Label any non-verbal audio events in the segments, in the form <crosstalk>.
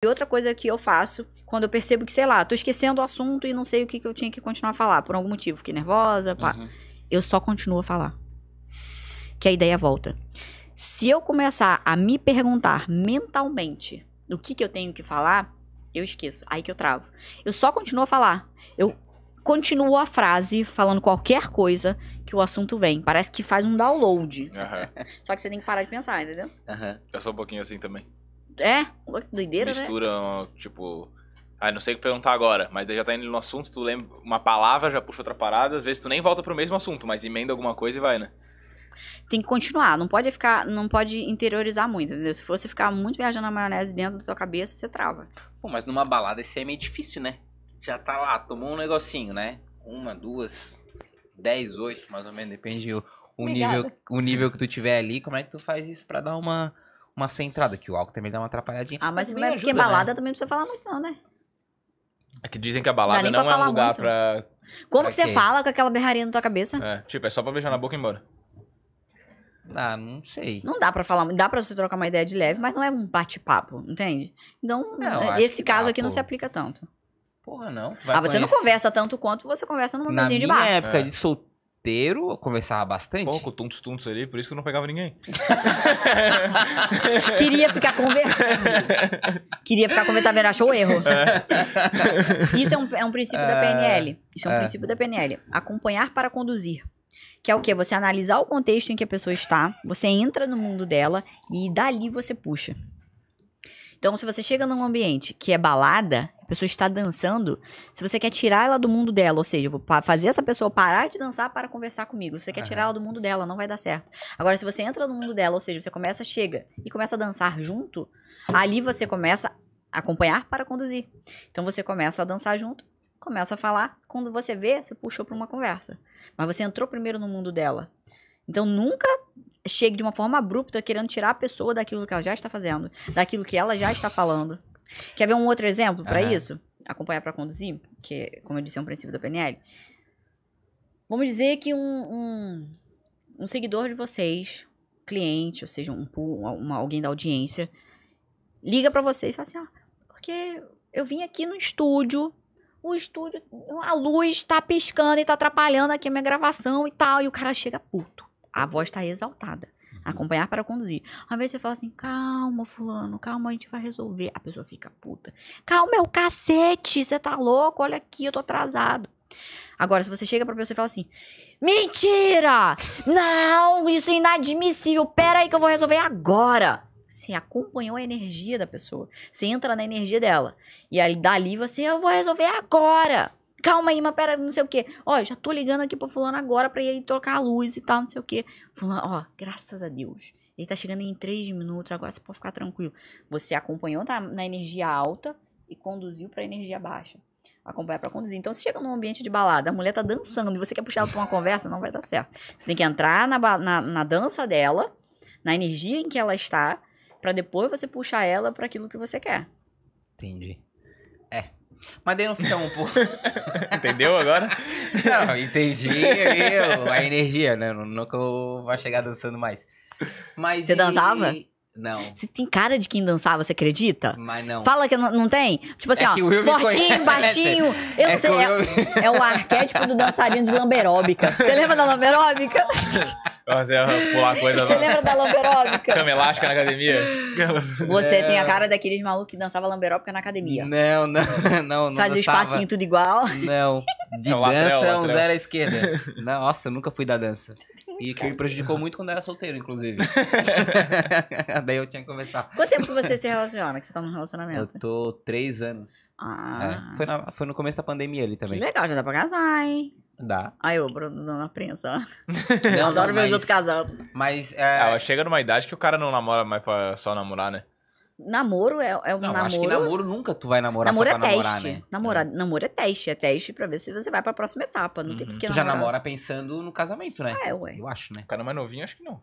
E outra coisa que eu faço, quando eu percebo que, sei lá, tô esquecendo o assunto e não sei o que, que eu tinha que continuar a falar, por algum motivo, fiquei nervosa, pá. Uhum. Eu só continuo a falar. Que a ideia volta. Se eu começar a me perguntar mentalmente do que, que eu tenho que falar, eu esqueço. Aí que eu travo. Eu só continuo a falar. Eu continuo a frase falando qualquer coisa que o assunto vem. Parece que faz um download. Uhum. só que você tem que parar de pensar, entendeu? Uhum. só um pouquinho assim também. É? Que doideira, Misturam, né? tipo. Ah, não sei o que perguntar agora, mas já tá indo no assunto, tu lembra uma palavra, já puxa outra parada, às vezes tu nem volta pro mesmo assunto, mas emenda alguma coisa e vai, né? Tem que continuar, não pode ficar, não pode interiorizar muito, entendeu? Se você ficar muito viajando na maionese dentro da tua cabeça, você trava. Pô, mas numa balada isso é meio difícil, né? Já tá lá, tomou um negocinho, né? Uma, duas, dez, oito, mais ou menos, depende do o nível, o nível que tu tiver ali, como é que tu faz isso para dar uma uma centrada, que o álcool também dá uma atrapalhadinha. Ah, mas, mas, é porque né? balada né? também não precisa falar muito, não, né? É que dizem que a balada não é um lugar muito. pra. Como pra que você fala com aquela berraria na tua cabeça? É, tipo, é só pra beijar na boca e ir embora. Ah, não sei. Não dá pra falar, dá pra você trocar uma ideia de leve, mas não é um bate-papo, entende? Então, não, é, esse caso dá, aqui pô. não se aplica tanto. Porra, não. ah, você conhecer. não conversa tanto quanto você conversa numa mesinha de bar. Na época é. de solteiro inteiro, eu conversava bastante. Pouco, tuntos, tuntos ali, por isso que eu não pegava ninguém. <laughs> Queria ficar conversando. Queria ficar conversando, tá Achou o erro. É. Isso é um, é um princípio é. da PNL. Isso é um é. princípio da PNL. Acompanhar para conduzir. Que é o quê? Você analisar o contexto em que a pessoa está, você entra no mundo dela e dali você puxa. Então, se você chega num ambiente que é balada, a pessoa está dançando, se você quer tirar ela do mundo dela, ou seja, vou fazer essa pessoa parar de dançar para conversar comigo, se você quer tirar ela do mundo dela, não vai dar certo. Agora, se você entra no mundo dela, ou seja, você começa, chega e começa a dançar junto, ali você começa a acompanhar para conduzir. Então, você começa a dançar junto, começa a falar, quando você vê, você puxou para uma conversa. Mas você entrou primeiro no mundo dela. Então, nunca chegue de uma forma abrupta querendo tirar a pessoa daquilo que ela já está fazendo, daquilo que ela já está falando. Quer ver um outro exemplo para uhum. isso? Acompanhar para conduzir, que, como eu disse, é um princípio da PNL. Vamos dizer que um, um, um seguidor de vocês, cliente, ou seja, um, uma, alguém da audiência, liga para vocês e fala assim: ó, ah, porque eu vim aqui no estúdio o estúdio, a luz tá piscando e tá atrapalhando aqui a minha gravação e tal. E o cara chega puto a voz está exaltada. Uhum. Acompanhar para conduzir. Uma vez você fala assim, calma, fulano, calma, a gente vai resolver. A pessoa fica puta. Calma, é o cacete, você tá louco? Olha aqui, eu tô atrasado. Agora, se você chega pra pessoa e fala assim, mentira! Não, isso é inadmissível, pera aí que eu vou resolver agora. Você acompanhou a energia da pessoa. Você entra na energia dela. E aí, dali você, eu vou resolver agora. Calma aí, mas pera, não sei o quê. Ó, já tô ligando aqui pro fulano agora pra ele trocar a luz e tal, não sei o quê. Fulano, ó, graças a Deus. Ele tá chegando em três minutos, agora você pode ficar tranquilo. Você acompanhou na, tá, na energia alta e conduziu pra energia baixa. Acompanhar pra conduzir. Então, se chega num ambiente de balada, a mulher tá dançando e você quer puxar ela pra uma conversa, não vai dar certo. Você tem que entrar na, na, na dança dela, na energia em que ela está, para depois você puxar ela para aquilo que você quer. Entendi. Mas daí não fica um pouco. <laughs> Entendeu agora? Não, entendi eu, a energia, né? Nunca vou chegar dançando mais. Mas Você e... dançava? Não. Você tem cara de quem dançava, você acredita? Mas não. Fala que não, não tem? Tipo assim, é ó, fortinho, baixinho. É, eu é não sei. É, é, o arquétipo do dançarino de lamberóbica. Você lembra da lamberóbica? Você <laughs> pular coisa Você lembra da lamberóbica? Cama elástica na academia? Você tem a cara daqueles malucos que dançava lamberóbica na academia. Não, não, <laughs> não. não Fazia o espacinho tudo igual. Não. É de não, dança latrel, é um latrel. zero à esquerda. Nossa, eu nunca fui da dança. E que me prejudicou muito quando era solteiro, inclusive. <laughs> Daí eu tinha que conversar. Quanto tempo você se relaciona, que você tá num relacionamento? Eu tô três anos. Ah. É, foi, na, foi no começo da pandemia ali também. Que legal, já dá pra casar, hein? Dá. Aí o Bruno, na prensa, ó. <laughs> Adoro ver os outros casal. Mas, é... Ah, chega numa idade que o cara não namora mais pra só namorar, né? Namoro é, é um não, namoro. Acho que namoro nunca tu vai namorar namoro só é teste. namorar, né? Namorar, é. Namoro é teste. É teste pra ver se você vai pra próxima etapa. Não uhum. tem porque Tu namorar. já namora pensando no casamento, né? É, ué. Eu acho, né? O cara mais novinho, acho que não.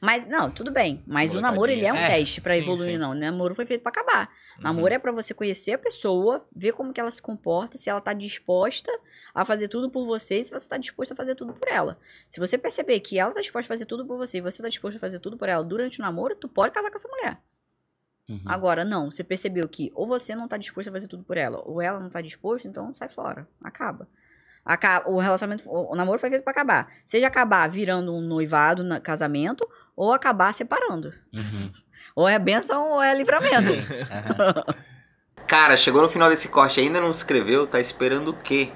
Mas, não, tudo bem. Mas Boa o namoro, ele é um é, teste para evoluir, sim. não. O namoro foi feito para acabar. Uhum. Namoro é para você conhecer a pessoa, ver como que ela se comporta, se ela tá disposta a fazer tudo por você e se você tá disposto a fazer tudo por ela. Se você perceber que ela tá disposta a fazer tudo por você e você tá disposto a fazer tudo por ela durante o namoro, tu pode casar com essa mulher. Uhum. Agora, não, você percebeu que ou você não tá disposto a fazer tudo por ela, ou ela não tá disposta, então sai fora, acaba. acaba o relacionamento, o namoro foi feito para acabar. Seja acabar virando um noivado, casamento, ou acabar separando. Uhum. <laughs> Ou é bênção ou é livramento. <laughs> Cara, chegou no final desse corte ainda não se inscreveu, tá esperando o quê?